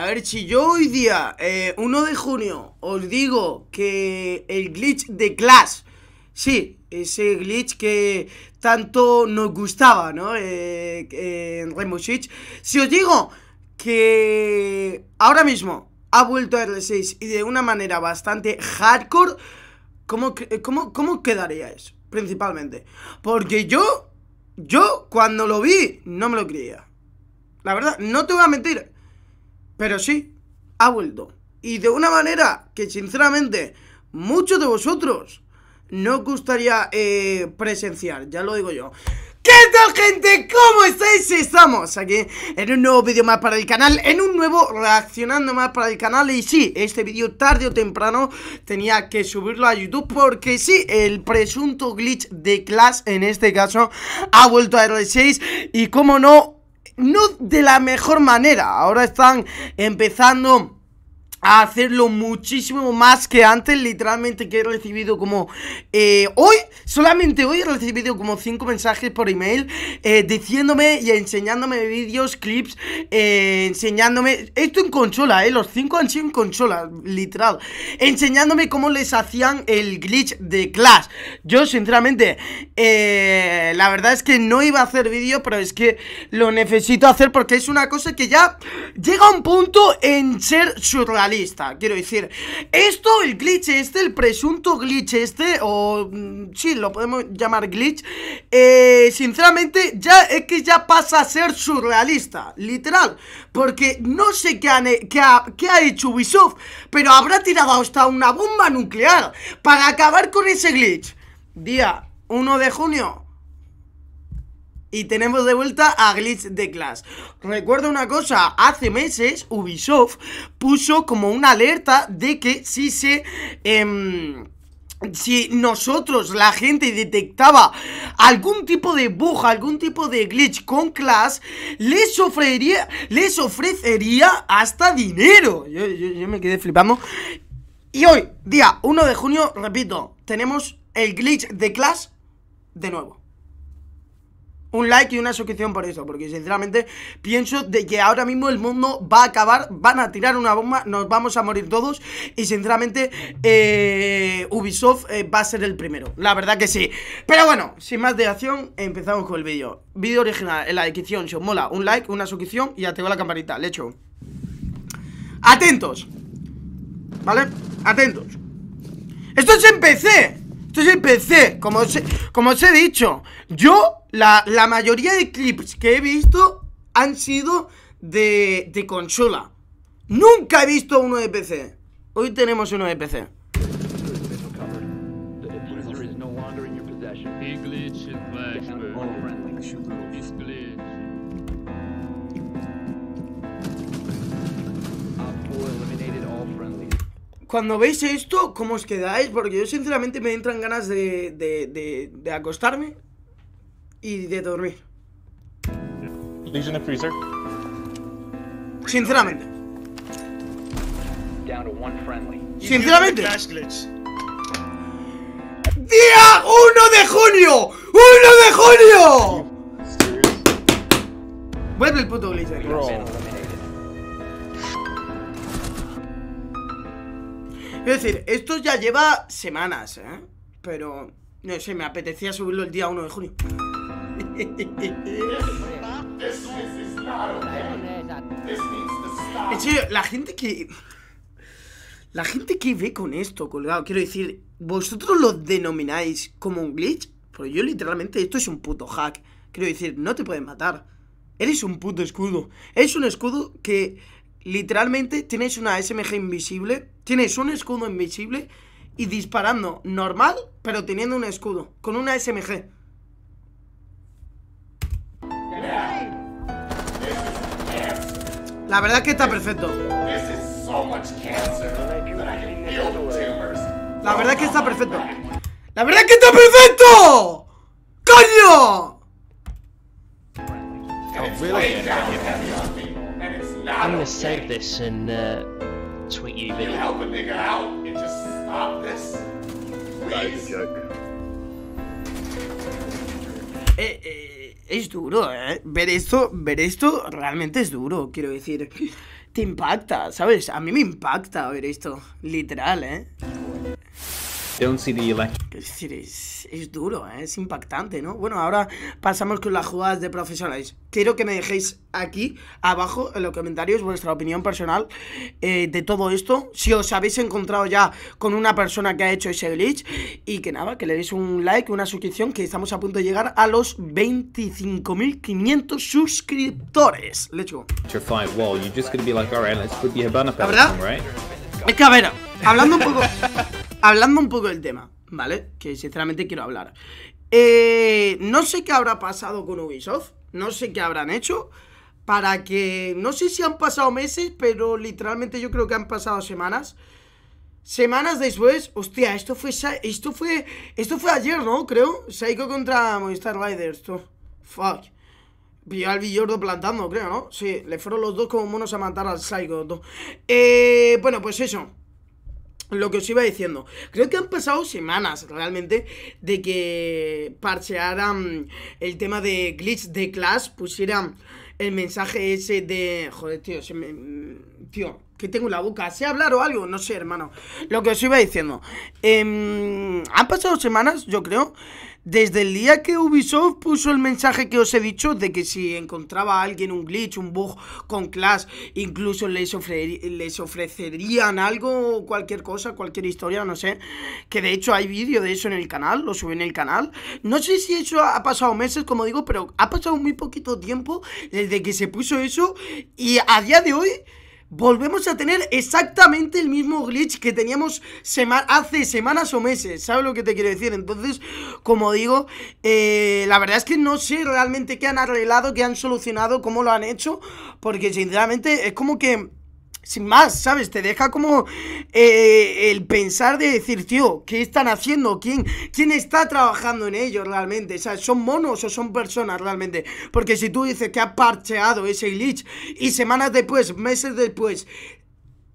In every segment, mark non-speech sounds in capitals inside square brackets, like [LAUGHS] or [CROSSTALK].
A ver, si yo hoy día, 1 eh, de junio, os digo que el glitch de Clash, sí, ese glitch que tanto nos gustaba, ¿no? Eh, eh, en Rainbow Six, si os digo que ahora mismo ha vuelto a R6 y de una manera bastante hardcore, ¿cómo, cómo, cómo quedaría eso? Principalmente. Porque yo, yo cuando lo vi, no me lo creía. La verdad, no te voy a mentir, pero sí, ha vuelto. Y de una manera que sinceramente muchos de vosotros no gustaría eh, presenciar, ya lo digo yo. ¿Qué tal gente? ¿Cómo estáis? Estamos aquí en un nuevo vídeo más para el canal En un nuevo reaccionando más para el canal Y sí, este vídeo tarde o temprano tenía que subirlo a YouTube Porque sí, el presunto glitch de Clash en este caso ha vuelto a R6 Y como no, no de la mejor manera. Ahora están empezando a hacerlo muchísimo más que antes Literalmente que he recibido como eh, Hoy, solamente hoy he recibido como 5 mensajes por email eh, Diciéndome y enseñándome vídeos, clips eh, Enseñándome, esto en consola, eh Los 5 han sido en consola, literal Enseñándome cómo les hacían el glitch de Clash Yo sinceramente, la verdad es que no iba a hacer vídeo Pero es que lo necesito hacer porque es una cosa que ya Llega a un punto en ser surreal quiero decir Esto, el glitch este, el presunto glitch este O mm, sí, lo podemos llamar glitch eh, Sinceramente, ya es que ya pasa a ser surrealista Literal, porque no sé qué, ha, qué ha hecho Ubisoft Pero habrá tirado hasta una bomba nuclear Para acabar con ese glitch Día 1 de junio y tenemos de vuelta a Glitch de Clash Recuerdo una cosa, hace meses Ubisoft puso como una alerta de que si se... Em, si nosotros, la gente, detectaba algún tipo de bug, algún tipo de glitch con Clash, les, ofrecería, les ofrecería hasta dinero. Yo, yo me quedé flipando. Y hoy, día 1 de junio, repito, tenemos el glitch de Clash de nuevo un like y una suscripción por eso, porque sinceramente pienso de que ahora mismo el mundo va a acabar, van a tirar una bomba, nos vamos a morir todos y sinceramente eh, Ubisoft eh, va a ser el primero, la verdad que sí. Pero bueno, sin más de acción empezamos con el vídeo. Vídeo original en la descripción, si mola, un like, una suscripción y activa la campanita, le echo. Atentos, ¿vale? Atentos. Esto es en PC, esto es en PC, como como os he dicho, yo la, mayoría de clips que he visto han sido de, de consola. Nunca he visto uno de PC. Hoy tenemos uno de PC. Cuando veis esto, ¿cómo os quedáis? Porque yo sinceramente me entran ganas de, de, de, de acostarme y de dormir. Sinceramente. Sinceramente. ¡Día 1 de junio! ¡1 de junio! Vuelve el puto glitch Es decir, esto ya lleva semanas, ¿eh? Pero, no sé, me apetecía subirlo el día 1 de junio. [LAUGHS] En serio, la gente que. La gente que ve con esto colgado, quiero decir, vosotros lo denomináis como un glitch, pero yo literalmente esto es un puto hack. Quiero decir, no te pueden matar. Eres un puto escudo. Es un escudo que literalmente tienes una SMG invisible, tienes un escudo invisible y disparando normal, pero teniendo un escudo, con una SMG. La verdad es que está perfecto. La verdad es que está perfecto. La verdad es que está perfecto. ¡Coño! I'm gonna save this and uh, tweet you. You help a nigga out and just stop this. Please. That is a joke. It, eh, it, eh, es duro, ¿eh? Ver esto, ver esto realmente es duro, quiero decir. Te impacta, ¿sabes? A mí me impacta ver esto, literal, ¿eh? ¿eh? Es es, duro, ¿eh? es impactante, ¿no? Bueno, ahora pasamos con las jugadas de profesionales. Quiero que me dejéis aquí abajo en los comentarios vuestra opinión personal eh, de todo esto. Si os habéis encontrado ya con una persona que ha hecho ese glitch. Y que nada, que le deis un like, una suscripción, que estamos a punto de llegar a los 25.500 suscriptores. Let's go. La verdad, es que a ver, hablando un poco... [LAUGHS] hablando un poco del tema, ¿vale? Que sinceramente quiero hablar. Eh, no sé qué habrá pasado con Ubisoft, no sé qué habrán hecho para que, no sé si han pasado meses, pero literalmente yo creo que han pasado semanas. Semanas después, hostia, esto fue esto fue esto fue ayer, ¿no? Creo, Psycho contra Movistar Riders, Fuck. Vio al Villordo plantando, creo, ¿no? Sí, le fueron los dos como monos a matar al Psycho. Eh, bueno, pues eso lo que os iba diciendo, creo que han pasado semanas realmente de que parchearan el tema de glitch de class, pusieran el mensaje ese de... Joder, tío, se me... Tío, que tengo la boca, sé hablar o algo, no sé, hermano. Lo que os iba diciendo. Em, han pasado semanas, yo creo, desde el día que Ubisoft puso el mensaje que os he dicho de que si encontraba a alguien un glitch, un bug con Clash, incluso les, ofrecerían algo, cualquier cosa, cualquier historia, no sé. Que de hecho hay vídeo de eso en el canal, lo suben en el canal. No sé si eso ha pasado meses, como digo, pero ha pasado muy poquito tiempo desde que se puso eso y a día de hoy volvemos a tener exactamente el mismo glitch que teníamos hace semanas o meses, ¿sabes lo que te quiero decir? Entonces, como digo, eh, la verdad es que no sé realmente qué han arreglado, qué han solucionado, cómo lo han hecho, porque sinceramente es como que sin más, ¿sabes? Te deja como eh, el pensar de decir, tío, ¿qué están haciendo? ¿Quién, ¿Quién está trabajando en ellos realmente? O ¿son monos o son personas realmente? Porque si tú dices que ha parcheado ese glitch y semanas después, meses después,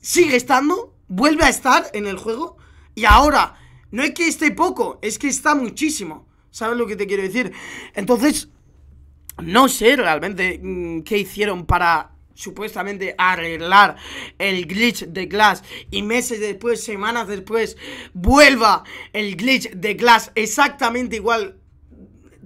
sigue estando, vuelve a estar en el juego y ahora, no es que esté poco, es que está muchísimo. ¿Sabes lo que te quiero decir? Entonces, no sé realmente mm, qué hicieron para supuestamente arreglar el glitch de Glass y meses después, semanas después, vuelva el glitch de Glass exactamente igual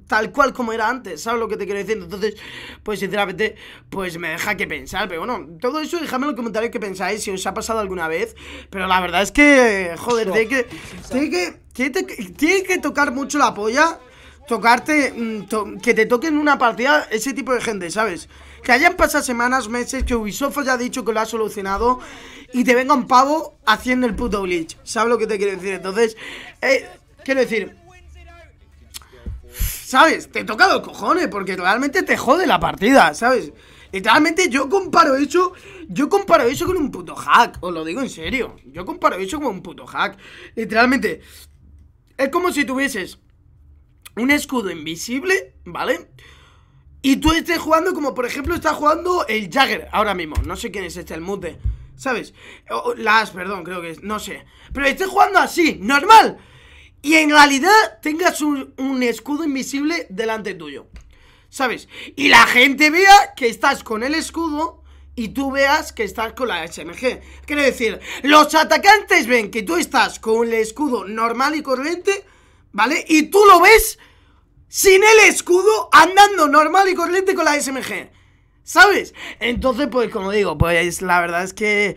tal cual como era antes, ¿sabes lo que te quiero decir? Entonces, pues sinceramente, pues me deja que pensar, pero bueno, todo eso dejadme en los comentarios que pensáis, si os ha pasado alguna vez, pero la verdad es que, joder, tiene que, tiene que, tiene que, tiene que tocar mucho la polla tocarte, mm, que te toquen una partida ese tipo de gente, ¿sabes? Que hayan pasado semanas, meses, que Ubisoft haya dicho que lo ha solucionado y te venga un pavo haciendo el puto glitch. ¿Sabes lo que te quiero decir? Entonces, eh, quiero decir, ¿sabes? Te toca los cojones porque realmente te jode la partida, ¿sabes? Literalmente yo comparo eso, yo comparo eso con un puto hack, os lo digo en serio. Yo comparo eso con un puto hack. Literalmente, es como si tuvieses un escudo invisible, ¿vale? Y tú estés jugando como, por ejemplo, está jugando el Jagger ahora mismo. No sé quién es este, el Mute, ¿sabes? las, perdón, creo que es, no sé. Pero estés jugando así, normal. Y en realidad tengas un, un escudo invisible delante tuyo. ¿Sabes? Y la gente vea que estás con el escudo y tú veas que estás con la SMG. Quiero decir, los atacantes ven que tú estás con el escudo normal y corriente ¿vale? Y tú lo ves sin el escudo andando normal y corriente con la SMG. ¿Sabes? Entonces, pues como digo, pues la verdad es que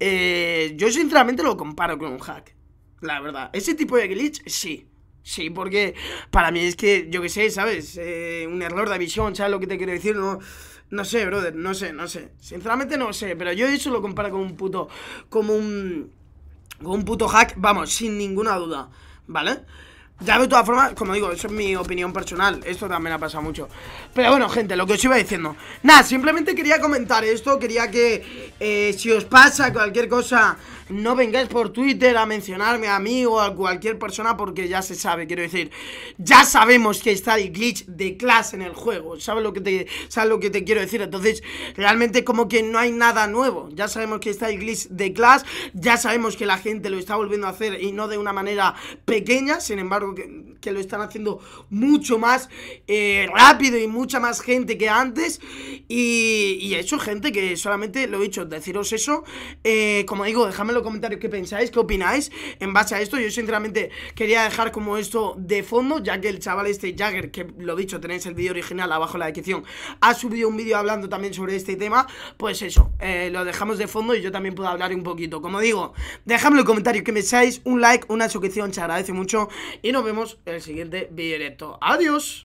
eh, yo sinceramente lo comparo con un hack. La verdad. Ese tipo de glitch, sí. Sí, porque para mí es que, yo qué sé, ¿sabes? Eh, un error de visión, ¿sabes lo que te quiero decir? No, no sé, brother, no sé, no sé. Sinceramente no sé, pero yo eso lo comparo con un puto. Como un. Con un puto hack, vamos, sin ninguna duda, ¿vale? Ya de todas formas, como digo, eso es mi opinión personal. Esto también ha pasado mucho. Pero bueno, gente, lo que os iba diciendo. Nada, simplemente quería comentar esto. Quería que eh, si os pasa cualquier cosa, no vengáis por Twitter a mencionarme a mí o a cualquier persona porque ya se sabe. Quiero decir, ya sabemos que está el glitch de clase en el juego. ¿Sabes lo que te, sabes lo que te quiero decir? Entonces, realmente como que no hay nada nuevo. Ya sabemos que está el glitch de clase. Ya sabemos que la gente lo está volviendo a hacer y no de una manera pequeña. Sin embargo que, lo están haciendo mucho más eh, rápido y mucha más gente que antes. Y, eso, gente, que solamente lo he dicho, deciros eso. Eh, como digo, dejadme en los comentarios que pensáis, qué opináis en base a esto. Yo sinceramente quería dejar como esto de fondo, ya que el chaval este Jagger, que lo he dicho, tenéis el vídeo original abajo en la descripción, ha subido un vídeo hablando también sobre este tema. Pues eso, eh, lo dejamos de fondo y yo también puedo hablar un poquito. Como digo, dejadme en los comentarios que pensáis, un like, una suscripción, se agradece mucho. Y no nos vemos en el siguiente video directo. ¡Adiós!